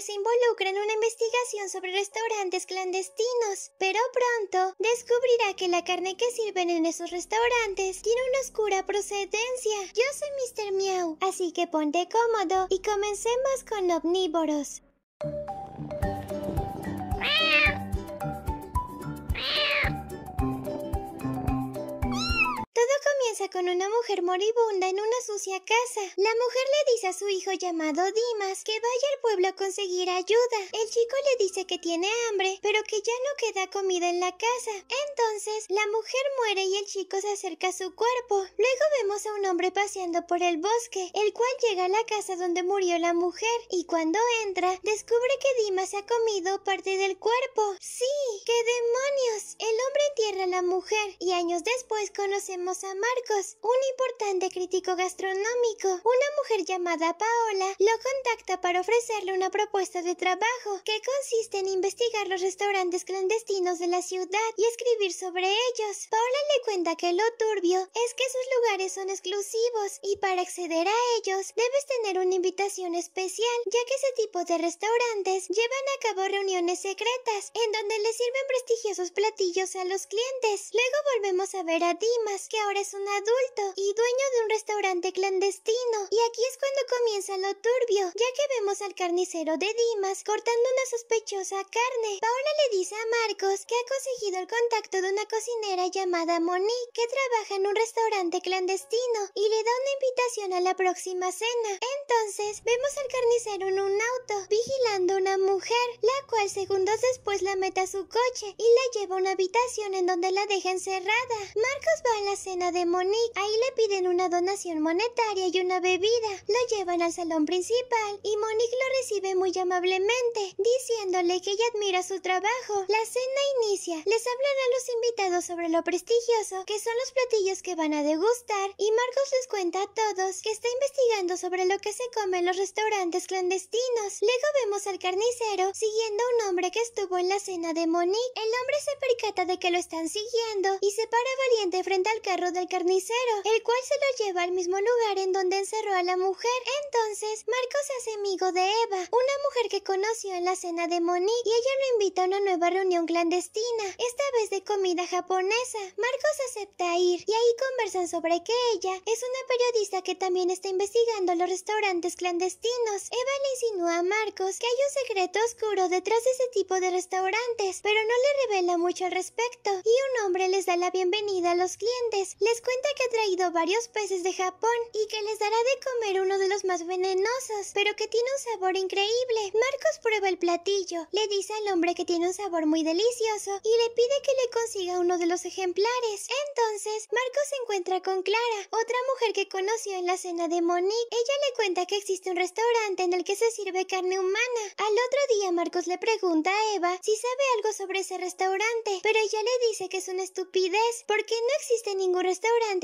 se involucra en una investigación sobre restaurantes clandestinos, pero pronto descubrirá que la carne que sirven en esos restaurantes tiene una oscura procedencia. Yo soy Mr. Miau, así que ponte cómodo y comencemos con omnívoros. con una mujer moribunda en una sucia casa. La mujer le dice a su hijo llamado Dimas que vaya al pueblo a conseguir ayuda. El chico le dice que tiene hambre, pero que ya no queda comida en la casa. Entonces, la mujer muere y el chico se acerca a su cuerpo. Luego vemos a un hombre paseando por el bosque, el cual llega a la casa donde murió la mujer y cuando entra descubre que Dimas ha comido parte del cuerpo. Sí, qué demonios. El hombre entierra a la mujer y años después conocemos a Mark un importante crítico gastronómico. Una mujer llamada Paola lo contacta para ofrecerle una propuesta de trabajo que consiste en investigar los restaurantes clandestinos de la ciudad y escribir sobre ellos. Paola le cuenta que lo turbio es que sus lugares son exclusivos y para acceder a ellos debes tener una invitación especial, ya que ese tipo de restaurantes llevan a cabo reuniones secretas en donde les sirven prestigiosos platillos a los clientes. Luego volvemos a ver a Dimas, que ahora es una adulto y dueño de un restaurante clandestino. Y aquí es cuando comienza lo turbio, ya que vemos al carnicero de Dimas cortando una sospechosa carne. Paola le dice a Marcos que ha conseguido el contacto de una cocinera llamada Monique, que trabaja en un restaurante clandestino, y le da una invitación a la próxima cena. Entonces, vemos al carnicero en un auto, vigilando a una mujer, la cual segundos después la mete a su coche y la lleva a una habitación en donde la deja encerrada. Marcos va a la cena de Monique Monique. Ahí le piden una donación monetaria y una bebida. Lo llevan al salón principal y Monique lo recibe muy amablemente, diciéndole que ella admira su trabajo. La cena inicia. Les hablan a los invitados sobre lo prestigioso que son los platillos que van a degustar y Marcos les cuenta a todos que está investigando sobre lo que se come en los restaurantes clandestinos. Luego vemos al carnicero siguiendo a un hombre que estuvo en la cena de Monique. El hombre se percata de que lo están siguiendo y se para valiente frente al carro del carnicero el cual se lo lleva al mismo lugar en donde encerró a la mujer. Entonces, Marcos hace amigo de Eva, una mujer que conoció en la cena de Monique, y ella lo invita a una nueva reunión clandestina, esta vez de comida japonesa. Marcos acepta ir, y ahí conversan sobre que ella es una periodista que también está investigando los restaurantes clandestinos. Eva le insinúa a Marcos que hay un secreto oscuro detrás de ese tipo de restaurantes, pero no le revela mucho al respecto, y un hombre les da la bienvenida a los clientes, les que ha traído varios peces de Japón y que les dará de comer uno de los más venenosos, pero que tiene un sabor increíble. Marcos prueba el platillo, le dice al hombre que tiene un sabor muy delicioso y le pide que le consiga uno de los ejemplares. Entonces, Marcos se encuentra con Clara, otra mujer que conoció en la cena de Monique. Ella le cuenta que existe un restaurante en el que se sirve carne humana. Al otro día, Marcos le pregunta a Eva si sabe algo sobre ese restaurante, pero ella le dice que es una estupidez porque no existe ningún restaurante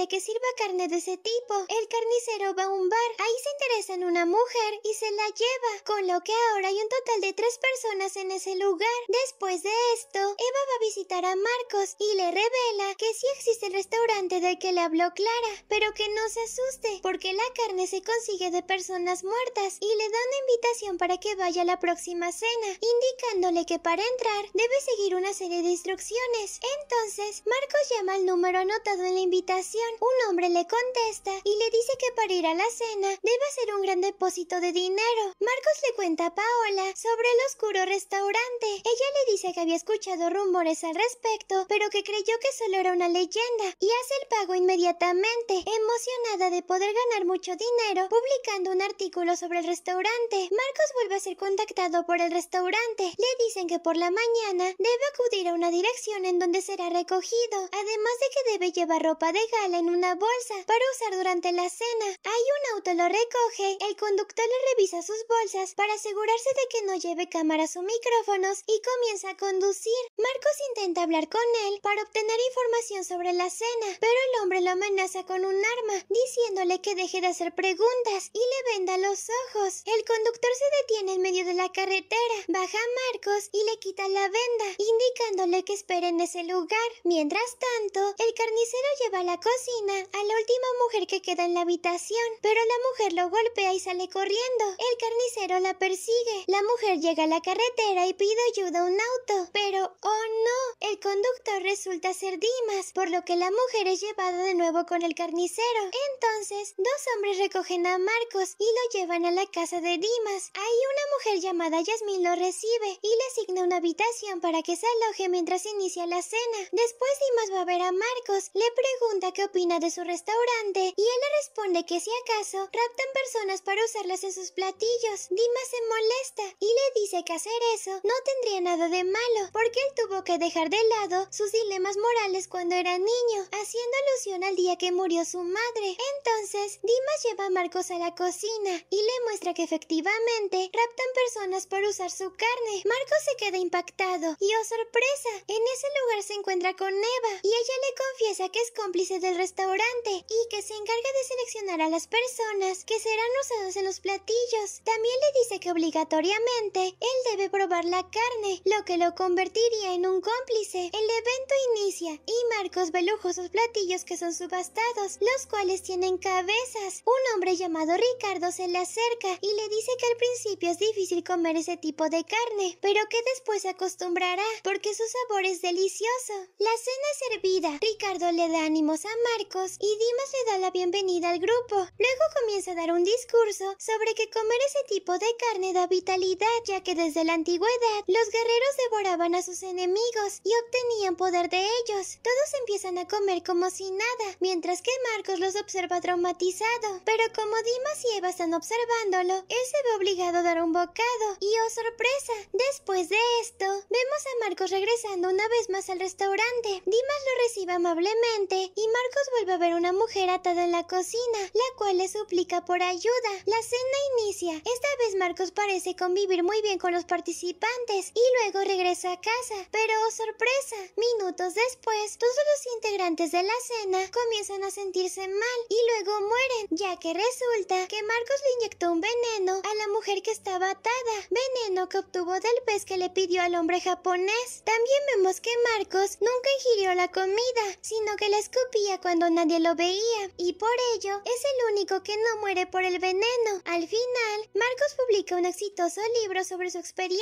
que sirva carne de ese tipo. El carnicero va a un bar, ahí se interesa en una mujer y se la lleva, con lo que ahora hay un total de tres personas en ese lugar. Después de esto, Eva va a visitar a Marcos y le revela que sí existe el restaurante del que le habló Clara, pero que no se asuste, porque la carne se consigue de personas muertas y le da una invitación para que vaya a la próxima cena, indicándole que para entrar debe seguir una serie de instrucciones. Entonces, Marcos llama al número anotado en la invitación un hombre le contesta y le dice que para ir a la cena debe hacer un gran depósito de dinero. Marcos le cuenta a Paola sobre el oscuro restaurante. Ella le dice que había escuchado rumores al respecto, pero que creyó que solo era una leyenda y hace el pago inmediatamente, emocionada de poder ganar mucho dinero publicando un artículo sobre el restaurante. Marcos vuelve a ser contactado por el restaurante. Le dicen que por la mañana debe acudir a una dirección en donde será recogido, además de que debe llevar ropa de en una bolsa para usar durante la cena. Hay un auto lo recoge, el conductor le revisa sus bolsas para asegurarse de que no lleve cámaras o micrófonos y comienza a conducir. Marcos intenta hablar con él para obtener información sobre la cena, pero el hombre lo amenaza con un arma, diciéndole que deje de hacer preguntas y le venda los ojos. El conductor se detiene en medio de la carretera, baja a Marcos y le quita la venda, indicándole que espere en ese lugar. Mientras tanto, el carnicero lleva la cocina a la última mujer que queda en la habitación, pero la mujer lo golpea y sale corriendo. El carnicero la persigue. La mujer llega a la carretera y pide ayuda a un auto, pero oh no, el conductor resulta ser Dimas, por lo que la mujer es llevada de nuevo con el carnicero. Entonces, dos hombres recogen a Marcos y lo llevan a la casa de Dimas. Ahí una mujer llamada Yasmín lo recibe y le asigna una habitación para que se aloje mientras inicia la cena. Después Dimas va a ver a Marcos, le pregunta opina de su restaurante y él le responde que si acaso raptan personas para usarlas en sus platillos. Dima se molesta y le dice que hacer eso no tendría nada de malo porque él tuvo que dejar de lado sus dilemas morales cuando era niño, haciendo alusión al día que murió su madre. Entonces, Dimas lleva a Marcos a la cocina y le muestra que efectivamente raptan personas para usar su carne. Marcos se queda impactado y oh sorpresa, en ese lugar se encuentra con Eva y ella le confiesa que es cómplice de restaurante y que se encarga de seleccionar a las personas que serán usadas en los platillos. También le dice que obligatoriamente él debe probar la carne, lo que lo convertiría en un cómplice. El evento inicia y Marcos ve lujosos platillos que son subastados, los cuales tienen cabezas. Un hombre llamado Ricardo se le acerca y le dice que al principio es difícil comer ese tipo de carne, pero que después se acostumbrará porque su sabor es delicioso. La cena es servida. Ricardo le da ánimos a Marcos y Dimas le da la bienvenida al grupo. Luego comienza a dar un discurso sobre que comer ese tipo de carne da vitalidad, ya que desde la antigüedad los guerreros devoraban a sus enemigos y obtenían poder de ellos. Todos empiezan a comer como si nada, mientras que Marcos los observa traumatizado. Pero como Dimas y Eva están observándolo, él se ve obligado a dar un bocado. Y oh sorpresa, después de esto, vemos a Marcos regresando una vez más al restaurante. Dimas lo recibe amablemente y Marcos Marcos vuelve a ver una mujer atada en la cocina, la cual le suplica por ayuda. La cena inicia. Esta vez Marcos parece convivir muy bien con los participantes y luego regresa a casa. Pero oh, sorpresa, minutos después, todos los integrantes de la cena comienzan a sentirse mal y luego mueren, ya que resulta que Marcos le inyectó un veneno a la mujer que estaba atada, veneno que obtuvo del pez que le pidió al hombre japonés. También vemos que Marcos nunca ingirió la comida, sino que la escupía cuando nadie lo veía, y por ello es el único que no muere por el veneno. Al final, Marcos publica un exitoso libro sobre su experiencia.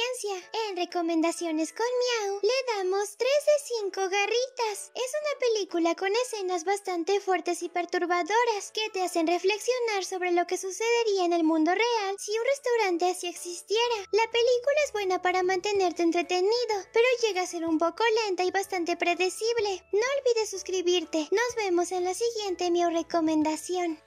En Recomendaciones con Miau le damos 3 de 5 garritas con escenas bastante fuertes y perturbadoras que te hacen reflexionar sobre lo que sucedería en el mundo real si un restaurante así existiera. La película es buena para mantenerte entretenido, pero llega a ser un poco lenta y bastante predecible. No olvides suscribirte. Nos vemos en la siguiente mi recomendación.